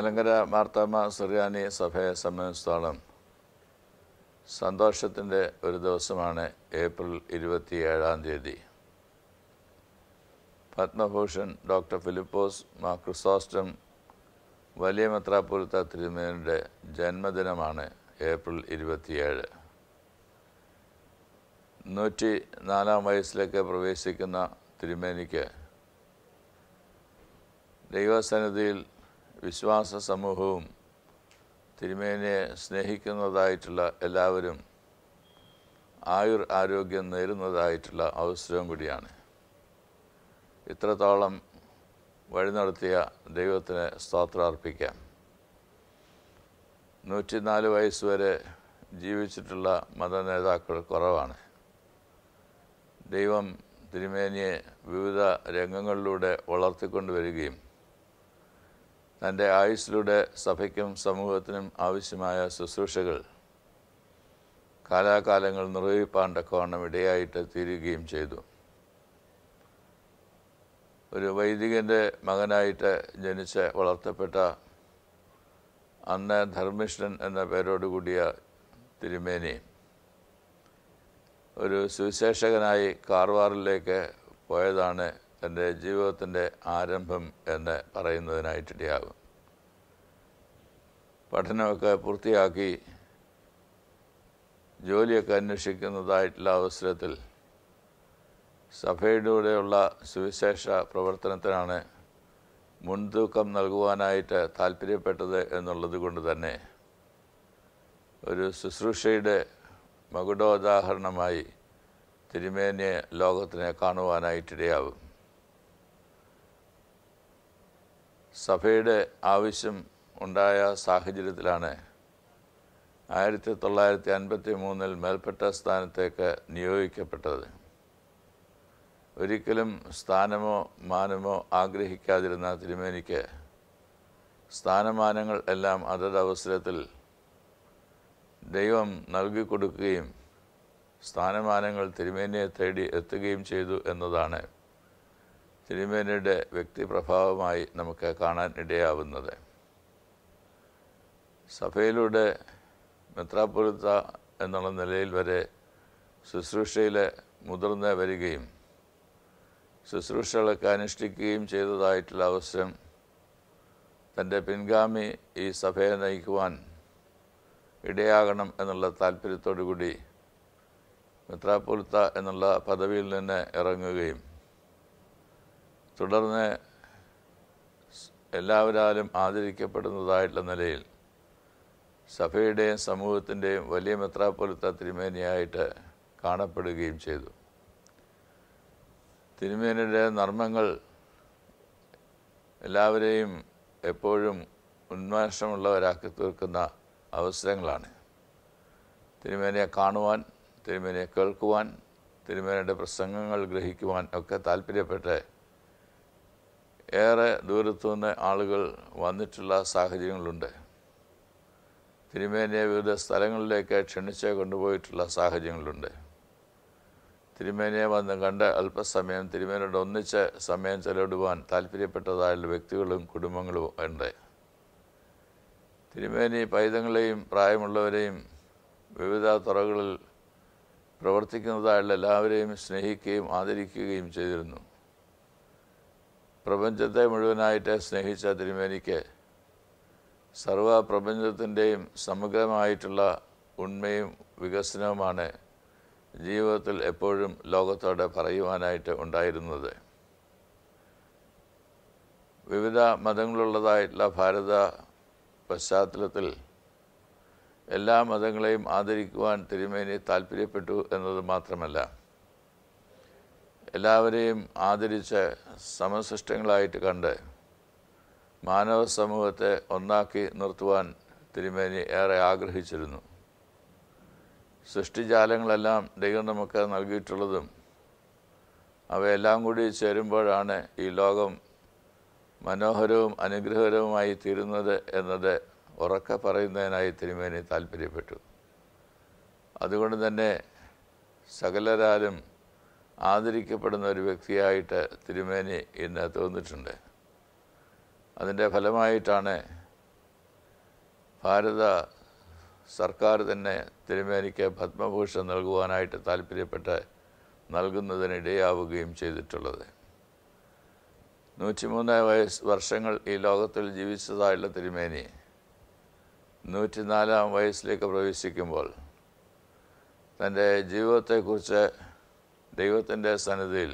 മലങ്കര മാർത്താമ സുറിയാനി സഭയെ സംബന്ധിച്ചിടത്തോളം സന്തോഷത്തിൻ്റെ ഒരു ദിവസമാണ് ഏപ്രിൽ ഇരുപത്തി ഏഴാം തീയതി പത്മഭൂഷൺ ഡോക്ടർ ഫിലിപ്പോസ് മാ ക്രിസോസ്റ്റം വലിയ മെത്രാപുരത്ത തിരുമേനിയുടെ ജന്മദിനമാണ് ഏപ്രിൽ ഇരുപത്തിയേഴ് നൂറ്റി നാലാം വയസ്സിലേക്ക് പ്രവേശിക്കുന്ന തിരുമേനിക്ക് ദൈവസന്നിധിയിൽ വിശ്വാസ സമൂഹവും തിരുമേനിയെ സ്നേഹിക്കുന്നതായിട്ടുള്ള എല്ലാവരും ആയുർ ആരോഗ്യം നേരുന്നതായിട്ടുള്ള അവസരവും കൂടിയാണ് ഇത്രത്തോളം വഴി നടത്തിയ ദൈവത്തിന് സ്തോത്രം അർപ്പിക്കാം നൂറ്റിനാല് വയസ്സ് വരെ ജീവിച്ചിട്ടുള്ള മത നേതാക്കൾ കുറവാണ് ദൈവം തിരുമേനിയെ വിവിധ രംഗങ്ങളിലൂടെ വളർത്തിക്കൊണ്ടുവരികയും തൻ്റെ ആയുസ്സിലൂടെ സഭയ്ക്കും സമൂഹത്തിനും ആവശ്യമായ ശുശ്രൂഷകൾ കാലാകാലങ്ങൾ നിർവഹിപ്പാൻ തക്കവണ്ണം ഇടയായിട്ട് തീരുകയും ചെയ്തു ഒരു വൈദികൻ്റെ മകനായിട്ട് ജനിച്ച് വളർത്തപ്പെട്ട അന്ന ധർമ്മിഷ്ഠൻ എന്ന പേരോടുകൂടിയ തിരുമേനി ഒരു സുവിശേഷകനായി കാർവാറിലേക്ക് പോയതാണ് എൻ്റെ ജീവിതത്തിൻ്റെ ആരംഭം എന്ന് പറയുന്നതിനായിട്ടിടയാകും പഠനമൊക്കെ പൂർത്തിയാക്കി ജോലിയൊക്കെ അന്വേഷിക്കുന്നതായിട്ടുള്ള അവസരത്തിൽ സഭയിലൂടെയുള്ള സുവിശേഷ പ്രവർത്തനത്തിനാണ് മുൻതൂക്കം നൽകുവാനായിട്ട് താല്പര്യപ്പെട്ടത് എന്നുള്ളത് കൊണ്ട് തന്നെ ഒരു ശുശ്രൂഷയുടെ മകുടോദാഹരണമായി തിരുമേനിയെ ലോകത്തിനെ കാണുവാനായിട്ടിടയാവും സഭയുടെ ആവശ്യം ഉണ്ടായ സാഹചര്യത്തിലാണ് ആയിരത്തി തൊള്ളായിരത്തി അൻപത്തി മൂന്നിൽ മേൽപ്പെട്ട സ്ഥാനത്തേക്ക് നിയോഗിക്കപ്പെട്ടത് ഒരിക്കലും സ്ഥാനമോ മാനമോ ആഗ്രഹിക്കാതിരുന്ന തിരുമേനിക്ക് സ്ഥാനമാനങ്ങൾ എല്ലാം അതത് അവസരത്തിൽ ദൈവം നൽകിക്കൊടുക്കുകയും സ്ഥാനമാനങ്ങൾ തിരുമേനിയെ തേടി എത്തുകയും ചെയ്തു എന്നതാണ് തിരുമേനിയുടെ വ്യക്തിപ്രഭാവമായി നമുക്ക് കാണാൻ ഇടയാവുന്നത് സഭയിലൂടെ മെത്രാപൊലിത്ത എന്നുള്ള നിലയിൽ വരെ ശുശ്രൂഷയിൽ മുതിർന്ന് വരികയും ശുശ്രൂഷകളൊക്കെ അനുഷ്ഠിക്കുകയും ചെയ്തതായിട്ടുള്ള അവസരം തൻ്റെ പിൻഗാമി ഈ സഭയെ നയിക്കുവാൻ ഇടയാകണം എന്നുള്ള താല്പര്യത്തോടു കൂടി മെത്രാപൊലിത്ത എന്നുള്ള പദവിയിൽ നിന്ന് ഇറങ്ങുകയും തുടർന്ന് എല്ലാവരാലും ആദരിക്കപ്പെടുന്നതായിട്ടുള്ള നിലയിൽ സഭയുടെയും സമൂഹത്തിൻ്റെയും വലിയ മെത്രാപ്പൊലത്ത തിരുമേനിയായിട്ട് കാണപ്പെടുകയും ചെയ്തു തിരുമേനിയുടെ നർമ്മങ്ങൾ എല്ലാവരെയും എപ്പോഴും ഉന്മേഷമുള്ളവരാക്കി തീർക്കുന്ന അവസരങ്ങളാണ് തിരുമേനിയെ കാണുവാൻ തിരുമേനിയെ കേൾക്കുവാൻ തിരുമേനിയുടെ പ്രസംഗങ്ങൾ ഗ്രഹിക്കുവാൻ ഒക്കെ താല്പര്യപ്പെട്ട് ഏറെ നിന്ന് ആളുകൾ വന്നിട്ടുള്ള സാഹചര്യങ്ങളുണ്ട് തിരുമേനിയെ വിവിധ സ്ഥലങ്ങളിലേക്ക് ക്ഷണിച്ച് കൊണ്ടുപോയിട്ടുള്ള സാഹചര്യങ്ങളുണ്ട് തിരുമേനിയെ വന്ന് കണ്ട് അല്പസമയം തിരുമേനോട് ഒന്നിച്ച് സമയം ചെലവിടുവാൻ താല്പര്യപ്പെട്ടതായ വ്യക്തികളും കുടുംബങ്ങളും ഉണ്ട് തിരുമേനി പൈതങ്ങളെയും പ്രായമുള്ളവരെയും വിവിധ തുറകളിൽ പ്രവർത്തിക്കുന്നതായുള്ള എല്ലാവരെയും സ്നേഹിക്കുകയും ആദരിക്കുകയും ചെയ്തിരുന്നു പ്രപഞ്ചത്തെ മുഴുവനായിട്ട് സ്നേഹിച്ച തിരുമേനിക്ക് സർവപ്രപഞ്ചത്തിൻ്റെയും സമഗ്രമായിട്ടുള്ള ഉണ്മയും വികസനവുമാണ് ജീവിതത്തിൽ എപ്പോഴും ലോകത്തോടെ പറയുവാനായിട്ട് ഉണ്ടായിരുന്നത് വിവിധ മതങ്ങളുള്ളതായിട്ടുള്ള ഭാരത പശ്ചാത്തലത്തിൽ എല്ലാ മതങ്ങളെയും ആദരിക്കുവാൻ തിരുമേനി താല്പര്യപ്പെട്ടു എന്നത് മാത്രമല്ല എല്ലാവരെയും ആദരിച്ച് സമസൃഷ്ടങ്ങളായിട്ട് കണ്ട് മാനവ സമൂഹത്തെ ഒന്നാക്കി നിർത്തുവാൻ തിരുമേനി ഏറെ ആഗ്രഹിച്ചിരുന്നു സൃഷ്ടിജാലങ്ങളെല്ലാം ദൈവം നമുക്ക് നൽകിയിട്ടുള്ളതും അവയെല്ലാം കൂടി ചേരുമ്പോഴാണ് ഈ ലോകം മനോഹരവും അനുഗ്രഹകരവുമായി തീരുന്നത് എന്നത് ഉറക്കെ പറയുന്നതിനായി തിരുമേനി താല്പര്യപ്പെട്ടു അതുകൊണ്ട് തന്നെ സകലരാലും ആദരിക്കപ്പെടുന്ന ഒരു വ്യക്തിയായിട്ട് തിരുമേനി ഇന്ന് തോന്നിട്ടുണ്ട് അതിൻ്റെ ഫലമായിട്ടാണ് ഭാരത സർക്കാർ തന്നെ തിരുമേനിക്ക് പത്മഭൂഷൺ നൽകുവാനായിട്ട് താല്പര്യപ്പെട്ട് നൽകുന്നതിനിടയാവുകയും ചെയ്തിട്ടുള്ളത് നൂറ്റിമൂന്ന് വയസ്സ് വർഷങ്ങൾ ഈ ലോകത്തിൽ ജീവിച്ചതായുള്ള തിരുമേനി നൂറ്റിനാലാം വയസ്സിലേക്ക് പ്രവേശിക്കുമ്പോൾ തൻ്റെ ജീവിതത്തെക്കുറിച്ച് ദൈവത്തിൻ്റെ സന്നിധിയിൽ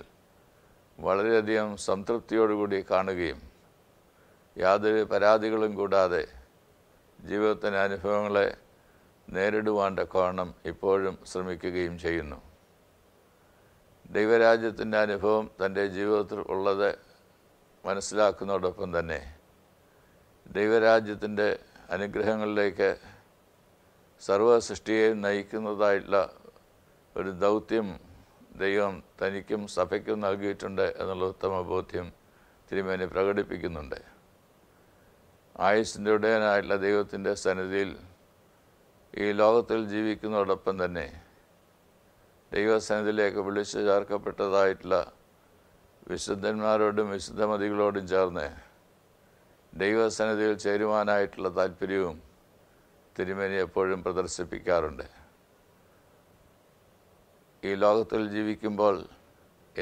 വളരെയധികം സംതൃപ്തിയോടുകൂടി കാണുകയും യാതൊരു പരാതികളും കൂടാതെ ജീവിതത്തിൻ്റെ അനുഭവങ്ങളെ നേരിടുവാൻ്റെ കോണം ഇപ്പോഴും ശ്രമിക്കുകയും ചെയ്യുന്നു ദൈവരാജ്യത്തിൻ്റെ അനുഭവം തൻ്റെ ജീവിതത്തിൽ ഉള്ളത് മനസ്സിലാക്കുന്നതോടൊപ്പം തന്നെ ദൈവരാജ്യത്തിൻ്റെ അനുഗ്രഹങ്ങളിലേക്ക് സർവ്വസൃഷ്ടിയെ നയിക്കുന്നതായിട്ടുള്ള ഒരു ദൗത്യം ദൈവം തനിക്കും സഭയ്ക്കും നൽകിയിട്ടുണ്ട് എന്നുള്ള ഉത്തമ ബോധ്യം തിരുമേനി പ്രകടിപ്പിക്കുന്നുണ്ട് ആയുസിൻ്റെ ഉടയനായിട്ടുള്ള ദൈവത്തിൻ്റെ സന്നിധിയിൽ ഈ ലോകത്തിൽ ജീവിക്കുന്നതോടൊപ്പം തന്നെ ദൈവസന്നിധിയിലേക്ക് വിളിച്ചു ചേർക്കപ്പെട്ടതായിട്ടുള്ള വിശുദ്ധന്മാരോടും വിശുദ്ധമതികളോടും ചേർന്ന് ദൈവസന്നിധിയിൽ ചേരുവാനായിട്ടുള്ള താല്പര്യവും തിരുമേനി എപ്പോഴും പ്രദർശിപ്പിക്കാറുണ്ട് ഈ ലോകത്തിൽ ജീവിക്കുമ്പോൾ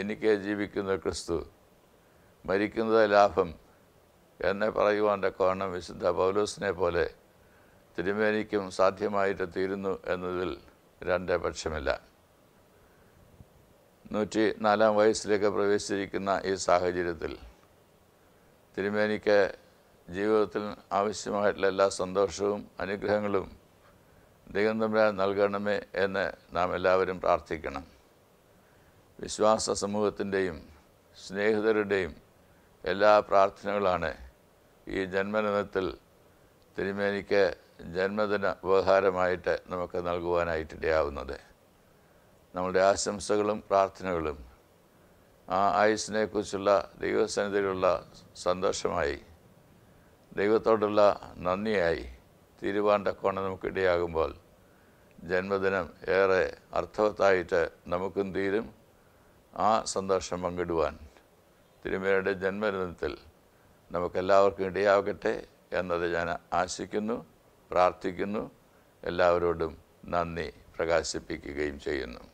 എനിക്ക് ജീവിക്കുന്ന ക്രിസ്തു മരിക്കുന്നത് ലാഭം എന്നെ പറയുവാൻ്റെ കോണം വിശുദ്ധ പൗലൂസിനെ പോലെ തിരുമേനിക്കും സാധ്യമായിട്ട് തീരുന്നു എന്നതിൽ രണ്ട് പക്ഷമില്ല നൂറ്റി നാലാം വയസ്സിലേക്ക് പ്രവേശിച്ചിരിക്കുന്ന ഈ സാഹചര്യത്തിൽ തിരുമേനിക്ക് ജീവിതത്തിൽ ആവശ്യമായിട്ടുള്ള എല്ലാ സന്തോഷവും അനുഗ്രഹങ്ങളും ദൈവം നൽകണമേ എന്ന് നാം എല്ലാവരും പ്രാർത്ഥിക്കണം വിശ്വാസ സമൂഹത്തിൻ്റെയും സ്നേഹിതരുടെയും എല്ലാ പ്രാർത്ഥനകളാണ് ഈ ജന്മദിനത്തിൽ തിരുമേനിക്ക് ജന്മദിന ഉപഹാരമായിട്ട് നമുക്ക് നൽകുവാനായിട്ടിടയാവുന്നത് നമ്മളുടെ ആശംസകളും പ്രാർത്ഥനകളും ആ ആയുസിനെക്കുറിച്ചുള്ള ദൈവസന്നിധിയിലുള്ള സന്തോഷമായി ദൈവത്തോടുള്ള നന്ദിയായി തീരുവാണ്ടക്കോണം നമുക്കിടയാകുമ്പോൾ ജന്മദിനം ഏറെ അർത്ഥവത്തായിട്ട് നമുക്കും തീരും ആ സന്തോഷം പങ്കിടുവാൻ തിരുമേനിയുടെ ജന്മദിനത്തിൽ നമുക്കെല്ലാവർക്കും ഇടയാകട്ടെ എന്നത് ഞാൻ ആശിക്കുന്നു പ്രാർത്ഥിക്കുന്നു എല്ലാവരോടും നന്ദി പ്രകാശിപ്പിക്കുകയും ചെയ്യുന്നു